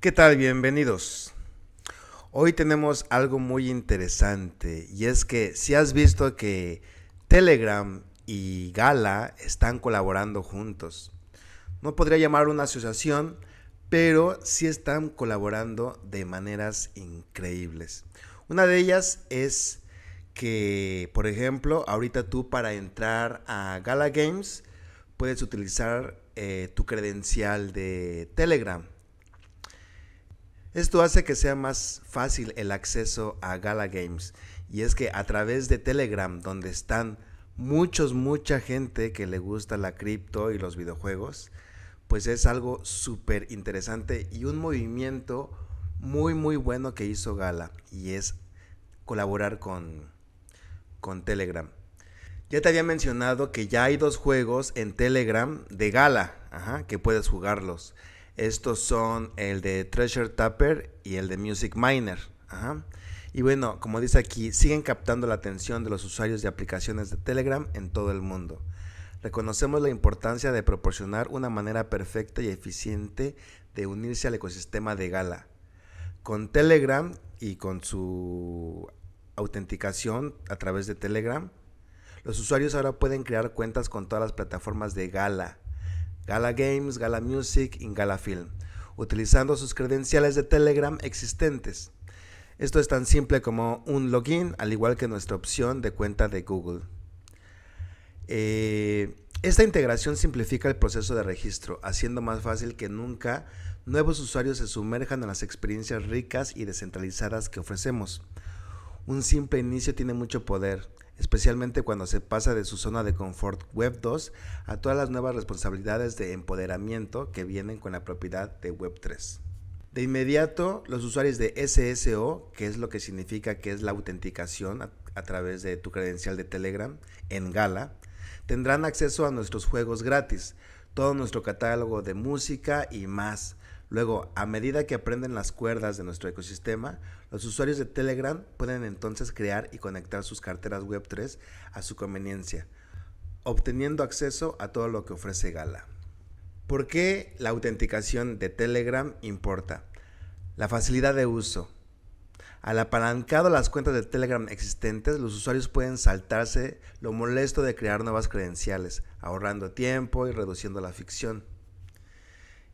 ¿Qué tal? Bienvenidos. Hoy tenemos algo muy interesante y es que si has visto que Telegram y Gala están colaborando juntos. No podría llamar una asociación, pero sí están colaborando de maneras increíbles. Una de ellas es que, por ejemplo, ahorita tú para entrar a Gala Games puedes utilizar eh, tu credencial de Telegram esto hace que sea más fácil el acceso a Gala Games y es que a través de Telegram, donde están muchos, mucha gente que le gusta la cripto y los videojuegos, pues es algo súper interesante y un movimiento muy, muy bueno que hizo Gala y es colaborar con, con Telegram. Ya te había mencionado que ya hay dos juegos en Telegram de Gala, que puedes jugarlos. Estos son el de Treasure Tapper y el de Music Miner. Y bueno, como dice aquí, siguen captando la atención de los usuarios de aplicaciones de Telegram en todo el mundo. Reconocemos la importancia de proporcionar una manera perfecta y eficiente de unirse al ecosistema de Gala. Con Telegram y con su autenticación a través de Telegram, los usuarios ahora pueden crear cuentas con todas las plataformas de Gala Gala Games, Gala Music y Gala Film, utilizando sus credenciales de Telegram existentes. Esto es tan simple como un login, al igual que nuestra opción de cuenta de Google. Eh, esta integración simplifica el proceso de registro, haciendo más fácil que nunca nuevos usuarios se sumerjan en las experiencias ricas y descentralizadas que ofrecemos. Un simple inicio tiene mucho poder especialmente cuando se pasa de su zona de confort Web 2 a todas las nuevas responsabilidades de empoderamiento que vienen con la propiedad de Web 3. De inmediato, los usuarios de SSO, que es lo que significa que es la autenticación a, través de tu credencial de Telegram en Gala, tendrán acceso a nuestros juegos gratis, todo nuestro catálogo de música y más Luego, a medida que aprenden las cuerdas de nuestro ecosistema, los usuarios de Telegram pueden entonces crear y conectar sus carteras Web3 a su conveniencia, obteniendo acceso a todo lo que ofrece Gala. ¿Por qué la autenticación de Telegram importa? La facilidad de uso. Al apalancado las cuentas de Telegram existentes, los usuarios pueden saltarse lo molesto de crear nuevas credenciales, ahorrando tiempo y reduciendo la ficción.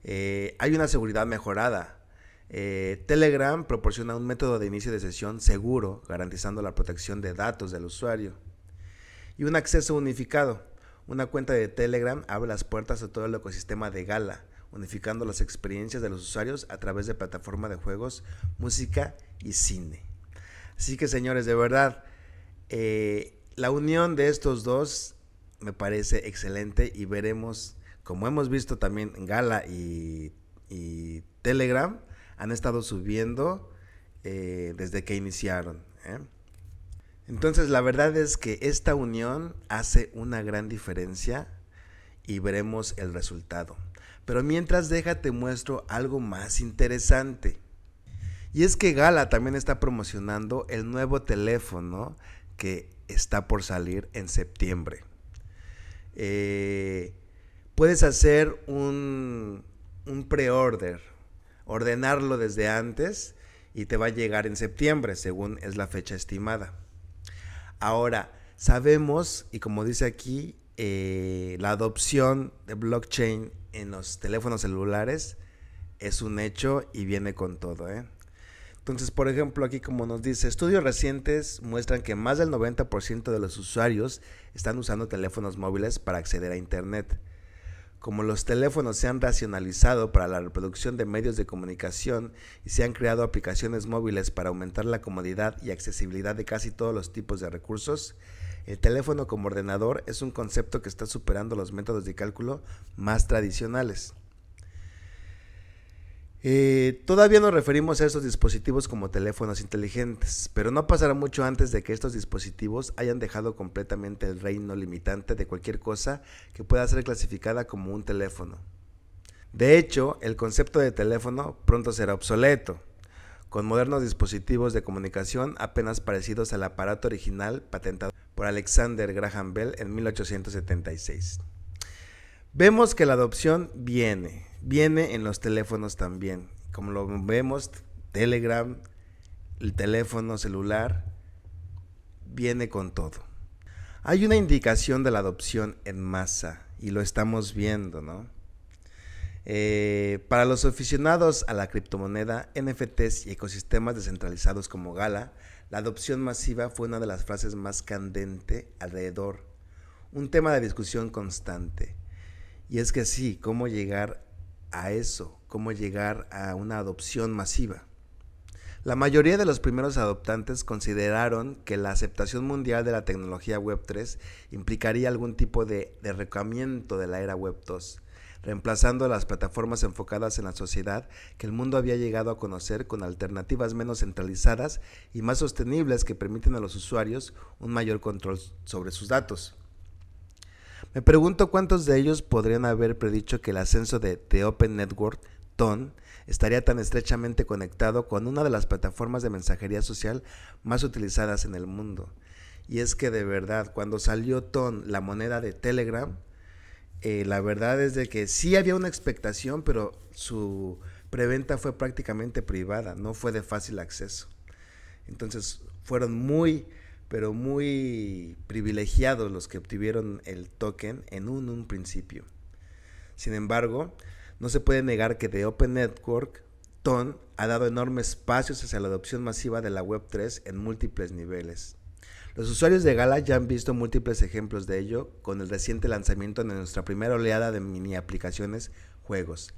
Eh, hay una seguridad mejorada. Eh, Telegram proporciona un método de inicio de sesión seguro, garantizando la protección de datos del usuario. Y un acceso unificado. Una cuenta de Telegram abre las puertas a todo el ecosistema de Gala, unificando las experiencias de los usuarios a través de plataforma de juegos, música y cine. Así que señores, de verdad, eh, la unión de estos dos me parece excelente y veremos como hemos visto también Gala y, Telegram, han estado subiendo eh, desde que iniciaron. ¿eh? Entonces la verdad es que esta unión hace una gran diferencia y veremos el resultado. Pero mientras déjate muestro algo más interesante. Y es que Gala también está promocionando el nuevo teléfono que está por salir en septiembre. Eh, puedes hacer un, pre-order, ordenarlo desde antes y te va a llegar en septiembre, según es la fecha estimada. Ahora, sabemos, y como dice aquí, eh, la adopción de blockchain en los teléfonos celulares es un hecho y viene con todo. ¿eh? Entonces, por ejemplo, aquí como nos dice, estudios recientes muestran que más del 90% de los usuarios están usando teléfonos móviles para acceder a Internet. Como los teléfonos se han racionalizado para la reproducción de medios de comunicación y se han creado aplicaciones móviles para aumentar la comodidad y accesibilidad de casi todos los tipos de recursos, el teléfono como ordenador es un concepto que está superando los métodos de cálculo más tradicionales. Eh, todavía nos referimos a estos dispositivos como teléfonos inteligentes, pero no pasará mucho antes de que estos dispositivos hayan dejado completamente el reino limitante de cualquier cosa que pueda ser clasificada como un teléfono. De hecho, el concepto de teléfono pronto será obsoleto, con modernos dispositivos de comunicación apenas parecidos al aparato original patentado por Alexander Graham Bell en 1876. Vemos que la adopción viene, viene en los teléfonos también. Como lo vemos, Telegram, el teléfono celular, viene con todo. Hay una indicación de la adopción en masa y lo estamos viendo, ¿no? Eh, para los aficionados a la criptomoneda, NFTs y ecosistemas descentralizados como Gala, la adopción masiva fue una de las frases más candente alrededor, un tema de discusión constante. Y es que sí, cómo llegar a eso, cómo llegar a una adopción masiva. La mayoría de los primeros adoptantes consideraron que la aceptación mundial de la tecnología Web3 implicaría algún tipo de derrocamiento de la era Web2, reemplazando las plataformas enfocadas en la sociedad que el mundo había llegado a conocer con alternativas menos centralizadas y más sostenibles que permiten a los usuarios un mayor control sobre sus datos. Me pregunto cuántos de ellos podrían haber predicho que el ascenso de The Open Network, TON, estaría tan estrechamente conectado con una de las plataformas de mensajería social más utilizadas en el mundo. Y es que de verdad, cuando salió TON, la moneda de Telegram, eh, la verdad es de que sí había una expectación, pero su preventa fue prácticamente privada, no fue de fácil acceso. Entonces fueron muy pero muy privilegiados los que obtuvieron el token en un, principio. Sin embargo, no se puede negar que The Open Network, TON, ha dado enormes espacios hacia la adopción masiva de la Web3 en múltiples niveles. Los usuarios de Gala ya han visto múltiples ejemplos de ello con el reciente lanzamiento de nuestra primera oleada de mini aplicaciones juegos,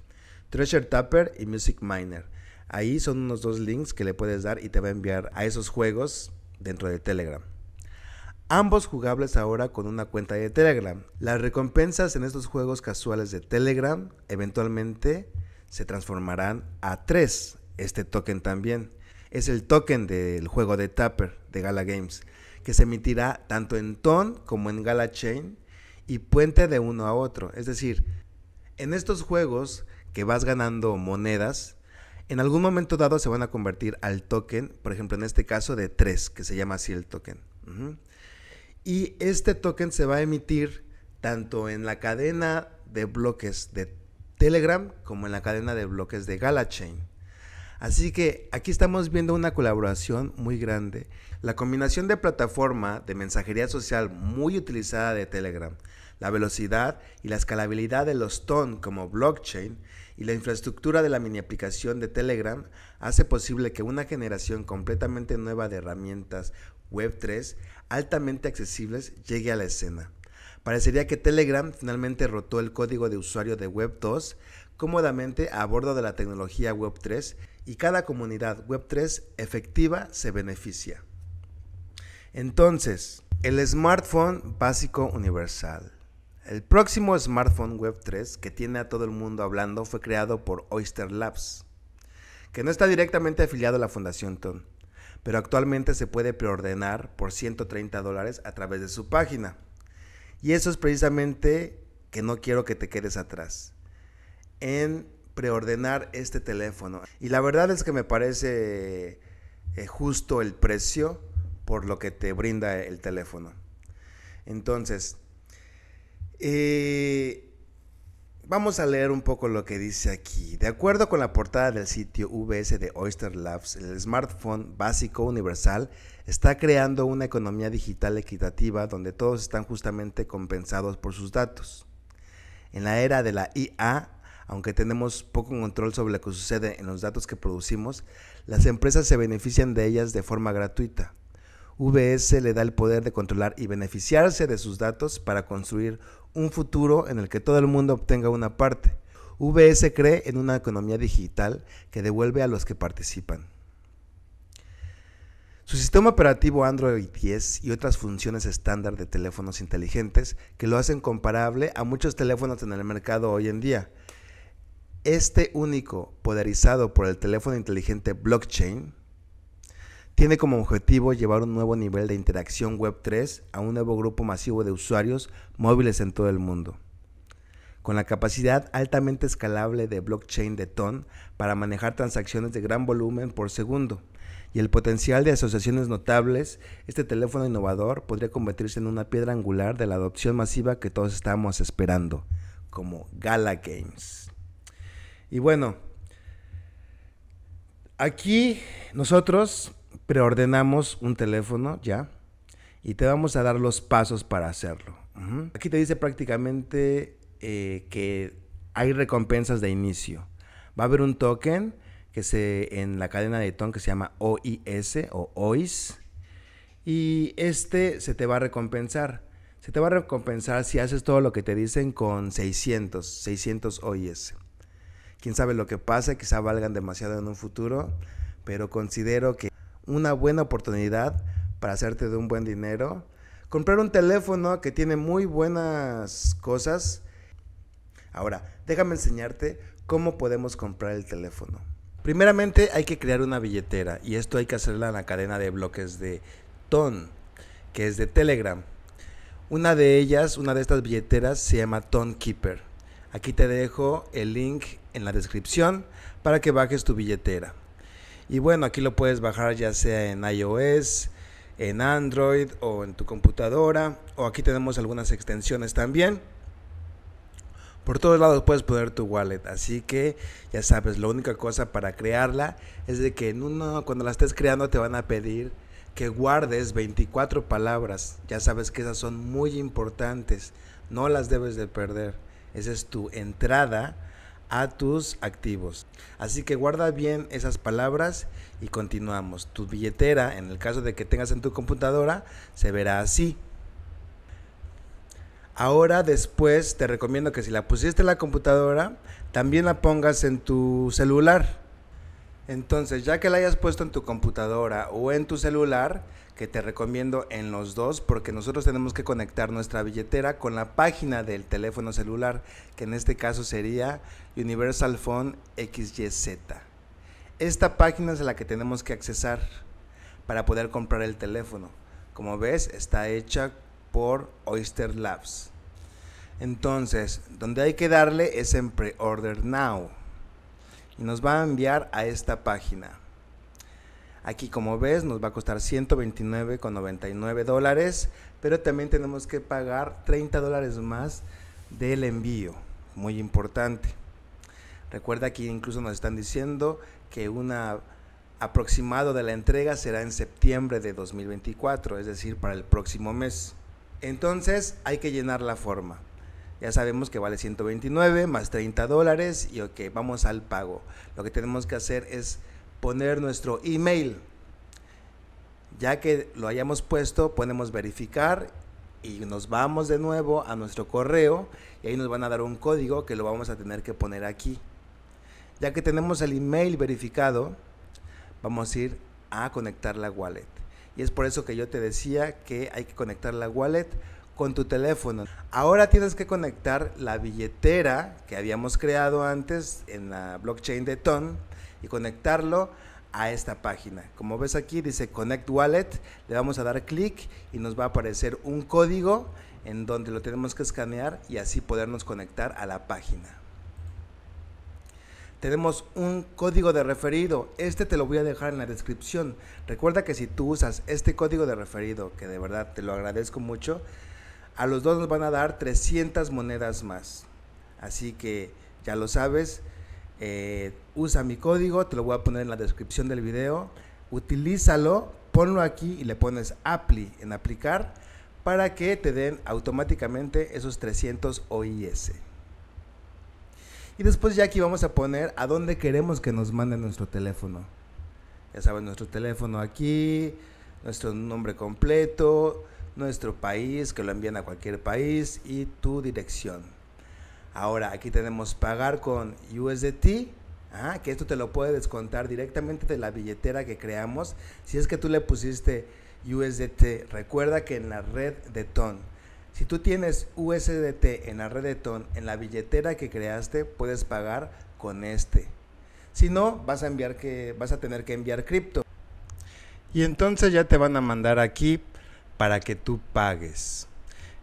Treasure Tapper y Music Miner. Ahí son unos dos links que le puedes dar y te va a enviar a esos juegos dentro de Telegram. Ambos jugables ahora con una cuenta de Telegram. Las recompensas en estos juegos casuales de Telegram eventualmente se transformarán a 3. Este token también es el token del juego de Tapper de Gala Games, que se emitirá tanto en TON como en Gala Chain y puente de uno a otro. Es decir, en estos juegos que vas ganando monedas, en algún momento dado se van a convertir al token, por ejemplo, en este caso de 3, que se llama así el token. Y este token se va a emitir tanto en la cadena de bloques de Telegram como en la cadena de bloques de Galachain. Así que aquí estamos viendo una colaboración muy grande. La combinación de plataforma de mensajería social muy utilizada de Telegram, la velocidad y la escalabilidad de los TON como blockchain y la infraestructura de la mini aplicación de Telegram hace posible que una generación completamente nueva de herramientas Web3 altamente accesibles llegue a la escena. Parecería que Telegram finalmente rotó el código de usuario de Web2 cómodamente a bordo de la tecnología Web3 y cada comunidad Web3 efectiva se beneficia. Entonces, el smartphone básico universal. El próximo smartphone Web 3 que tiene a todo el mundo hablando fue creado por Oyster Labs, que no está directamente afiliado a la Fundación Ton, pero actualmente se puede preordenar por 130 dólares a través de su página. Y eso es precisamente que no quiero que te quedes atrás. En preordenar este teléfono. Y la verdad es que me parece eh, justo el precio por lo que te brinda el teléfono. Entonces, eh, vamos a leer un poco lo que dice aquí. De acuerdo con la portada del sitio VS de Oyster Labs, el smartphone básico universal está creando una economía digital equitativa donde todos están justamente compensados por sus datos. En la era de la IA, aunque tenemos poco control sobre lo que sucede en los datos que producimos, las empresas se benefician de ellas de forma gratuita. VS le da el poder de controlar y beneficiarse de sus datos para construir un futuro en el que todo el mundo obtenga una parte. VS cree en una economía digital que devuelve a los que participan. Su sistema operativo Android 10 y otras funciones estándar de teléfonos inteligentes que lo hacen comparable a muchos teléfonos en el mercado hoy en día. Este único, poderizado por el teléfono inteligente blockchain, tiene como objetivo llevar un nuevo nivel de interacción Web3 a un nuevo grupo masivo de usuarios móviles en todo el mundo. Con la capacidad altamente escalable de blockchain de TON para manejar transacciones de gran volumen por segundo y el potencial de asociaciones notables, este teléfono innovador podría convertirse en una piedra angular de la adopción masiva que todos estamos esperando, como Gala Games. Y bueno, aquí nosotros preordenamos un teléfono ya y te vamos a dar los pasos para hacerlo. Aquí te dice prácticamente eh, que hay recompensas de inicio. Va a haber un token que se en la cadena de ton que se llama OIS o OIS y este se te va a recompensar. Se te va a recompensar si haces todo lo que te dicen con 600, 600 OIS. Quién sabe lo que pasa, quizá valgan demasiado en un futuro, pero considero que una buena oportunidad para hacerte de un buen dinero. Comprar un teléfono que tiene muy buenas cosas. Ahora, déjame enseñarte cómo podemos comprar el teléfono. Primeramente hay que crear una billetera y esto hay que hacerla en la cadena de bloques de TON, que es de Telegram. Una de ellas, una de estas billeteras se llama TON Keeper. Aquí te dejo el link en la descripción para que bajes tu billetera. Y bueno, aquí lo puedes bajar ya sea en iOS, en Android o en tu computadora. O aquí tenemos algunas extensiones también. Por todos lados puedes poner tu wallet, así que ya sabes, la única cosa para crearla es de que en uno, cuando la estés creando te van a pedir que guardes 24 palabras. Ya sabes que esas son muy importantes, no las debes de perder. Esa es tu entrada a tus activos. Así que guarda bien esas palabras y continuamos. Tu billetera, en el caso de que tengas en tu computadora, se verá así. Ahora después te recomiendo que si la pusiste en la computadora, también la pongas en tu celular entonces, ya que la hayas puesto en tu computadora o en tu celular, que te recomiendo en los dos, porque nosotros tenemos que conectar nuestra billetera con la página del teléfono celular, que en este caso sería Universal Phone XYZ. Esta página es la que tenemos que accesar para poder comprar el teléfono. Como ves, está hecha por Oyster Labs. Entonces, donde hay que darle es en Pre-Order Now y nos va a enviar a esta página. Aquí como ves nos va a costar 129,99 dólares, pero también tenemos que pagar 30 dólares más del envío, muy importante. Recuerda que incluso nos están diciendo que un aproximado de la entrega será en septiembre de 2024, es decir, para el próximo mes. Entonces hay que llenar la forma. Ya sabemos que vale 129 más 30 dólares y ok, vamos al pago. Lo que tenemos que hacer es poner nuestro email. Ya que lo hayamos puesto, ponemos verificar y nos vamos de nuevo a nuestro correo y ahí nos van a dar un código que lo vamos a tener que poner aquí. Ya que tenemos el email verificado, vamos a ir a conectar la wallet. Y es por eso que yo te decía que hay que conectar la wallet con tu teléfono. Ahora tienes que conectar la billetera que habíamos creado antes en la blockchain de Ton y conectarlo a esta página. Como ves aquí dice Connect Wallet, le vamos a dar clic y nos va a aparecer un código en donde lo tenemos que escanear y así podernos conectar a la página. Tenemos un código de referido, este te lo voy a dejar en la descripción. Recuerda que si tú usas este código de referido, que de verdad te lo agradezco mucho, a los dos nos van a dar 300 monedas más. Así que ya lo sabes. Eh, usa mi código, te lo voy a poner en la descripción del video. Utilízalo, ponlo aquí y le pones apply en aplicar para que te den automáticamente esos 300 OIS. Y después ya aquí vamos a poner a dónde queremos que nos mande nuestro teléfono. Ya sabes, nuestro teléfono aquí, nuestro nombre completo, nuestro país, que lo envían a cualquier país y tu dirección. Ahora, aquí tenemos pagar con USDT, ah, que esto te lo puedes descontar directamente de la billetera que creamos si es que tú le pusiste USDT. Recuerda que en la red de TON, si tú tienes USDT en la red de TON, en la billetera que creaste, puedes pagar con este. Si no, vas a, enviar que, vas a tener que enviar cripto. Y entonces ya te van a mandar aquí para que tú pagues.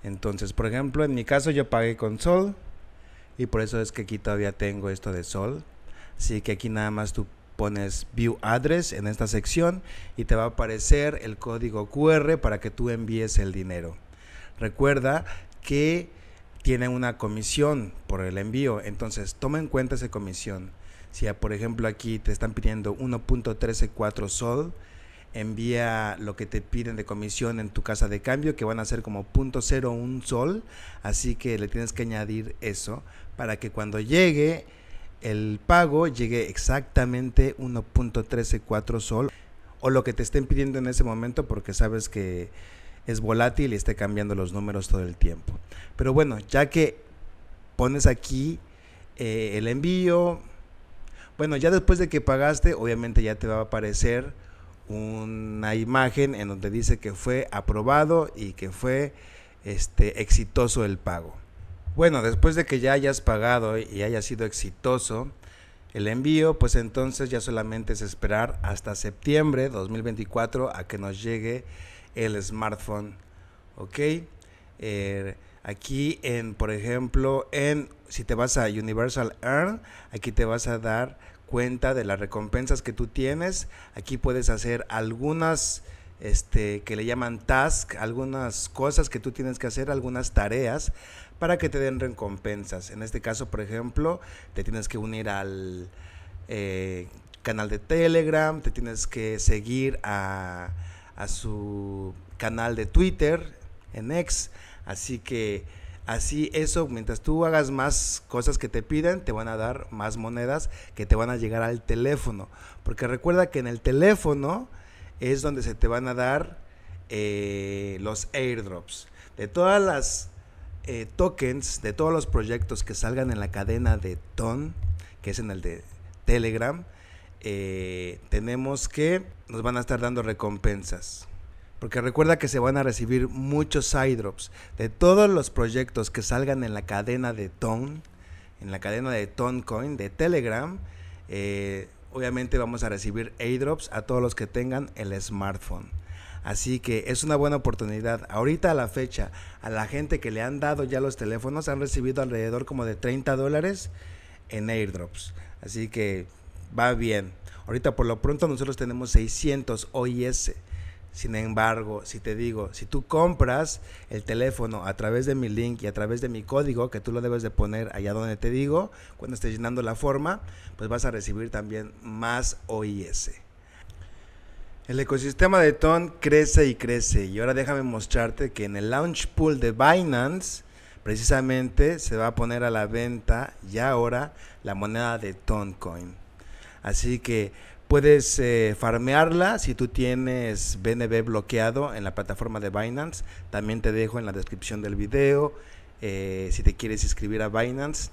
Entonces, por ejemplo, en mi caso yo pagué con Sol y por eso es que aquí todavía tengo esto de Sol. Así que aquí nada más tú pones View Address en esta sección y te va a aparecer el código QR para que tú envíes el dinero. Recuerda que tiene una comisión por el envío, entonces toma en cuenta esa comisión. Si por ejemplo aquí te están pidiendo 1.134 Sol, envía lo que te piden de comisión en tu casa de cambio, que van a ser como 0.01 sol, así que le tienes que añadir eso para que cuando llegue el pago llegue exactamente 1.134 sol o lo que te estén pidiendo en ese momento porque sabes que es volátil y esté cambiando los números todo el tiempo. Pero bueno, ya que pones aquí eh, el envío, bueno, ya después de que pagaste, obviamente ya te va a aparecer una imagen en donde dice que fue aprobado y que fue este, exitoso el pago. Bueno, después de que ya hayas pagado y haya sido exitoso el envío, pues entonces ya solamente es esperar hasta septiembre 2024 a que nos llegue el smartphone. ¿Ok? Eh, aquí en, por ejemplo, en si te vas a Universal Earn, aquí te vas a dar cuenta de las recompensas que tú tienes. Aquí puedes hacer algunas este, que le llaman task, algunas cosas que tú tienes que hacer, algunas tareas para que te den recompensas. En este caso, por ejemplo, te tienes que unir al eh, canal de Telegram, te tienes que seguir a, a su canal de Twitter en X. Así que Así eso, mientras tú hagas más cosas que te piden te van a dar más monedas que te van a llegar al teléfono. Porque recuerda que en el teléfono es donde se te van a dar eh, los airdrops. De todas las eh, tokens, de todos los proyectos que salgan en la cadena de TON, que es en el de Telegram, eh, tenemos que nos van a estar dando recompensas porque recuerda que se van a recibir muchos airdrops... de todos los proyectos que salgan en la cadena de Tone, en la cadena de Tonecoin, de Telegram. Eh, obviamente vamos a recibir airdrops a todos los que tengan el smartphone. Así que es una buena oportunidad. Ahorita a la fecha, a la gente que le han dado ya los teléfonos, han recibido alrededor como de 30 dólares en airdrops. Así que va bien. Ahorita por lo pronto nosotros tenemos 600 OIS. Sin embargo, si te digo, si tú compras el teléfono a través de mi link y a través de mi código, que tú lo debes de poner allá donde te digo, cuando estés llenando la forma, pues vas a recibir también más OIS. El ecosistema de Ton crece y crece y ahora déjame mostrarte que en el launch pool de Binance precisamente se va a poner a la venta ya ahora la moneda de Toncoin. Así que Puedes eh, farmearla si tú tienes BNB bloqueado en la plataforma de Binance. También te dejo en la descripción del video eh, si te quieres inscribir a Binance.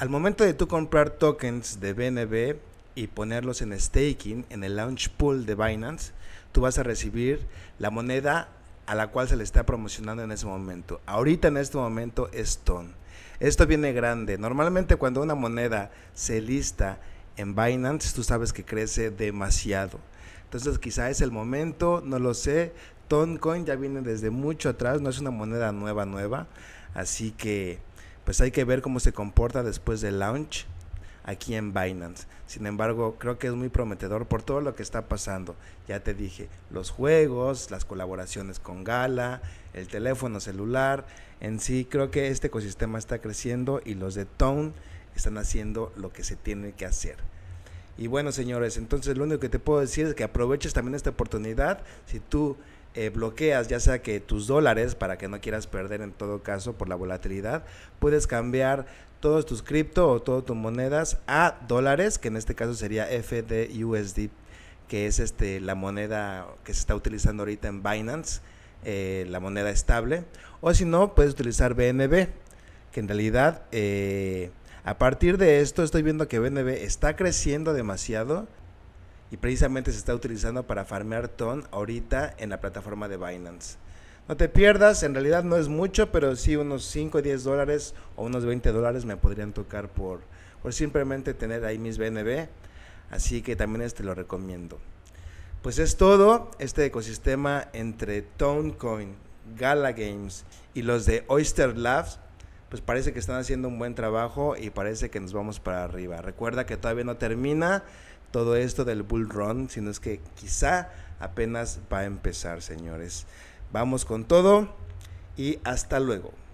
Al momento de tú comprar tokens de BNB y ponerlos en staking en el launch pool de Binance, tú vas a recibir la moneda a la cual se le está promocionando en ese momento. Ahorita en este momento es TON. Esto viene grande. Normalmente cuando una moneda se lista en Binance, tú sabes que crece demasiado. Entonces quizá es el momento, no lo sé. Toncoin ya viene desde mucho atrás, no es una moneda nueva, nueva. Así que pues hay que ver cómo se comporta después del launch aquí en Binance. Sin embargo, creo que es muy prometedor por todo lo que está pasando. Ya te dije, los juegos, las colaboraciones con Gala, el teléfono celular, en sí creo que este ecosistema está creciendo y los de Tone están haciendo lo que se tiene que hacer. Y bueno, señores, entonces lo único que te puedo decir es que aproveches también esta oportunidad. Si tú eh, bloqueas, ya sea que tus dólares, para que no quieras perder en todo caso por la volatilidad, puedes cambiar todos tus cripto o todas tus monedas a dólares, que en este caso sería FDUSD, que es este, la moneda que se está utilizando ahorita en Binance, eh, la moneda estable. O si no, puedes utilizar BNB, que en realidad... Eh, a partir de esto estoy viendo que BNB está creciendo demasiado y precisamente se está utilizando para farmear ton ahorita en la plataforma de Binance. No te pierdas, en realidad no es mucho, pero sí unos 5 o 10 dólares o unos 20 dólares me podrían tocar por, por simplemente tener ahí mis BNB. Así que también este lo recomiendo. Pues es todo este ecosistema entre Tonecoin, Gala Games y los de Oyster Labs pues parece que están haciendo un buen trabajo y parece que nos vamos para arriba. Recuerda que todavía no termina todo esto del bull run, sino es que quizá apenas va a empezar, señores. Vamos con todo y hasta luego.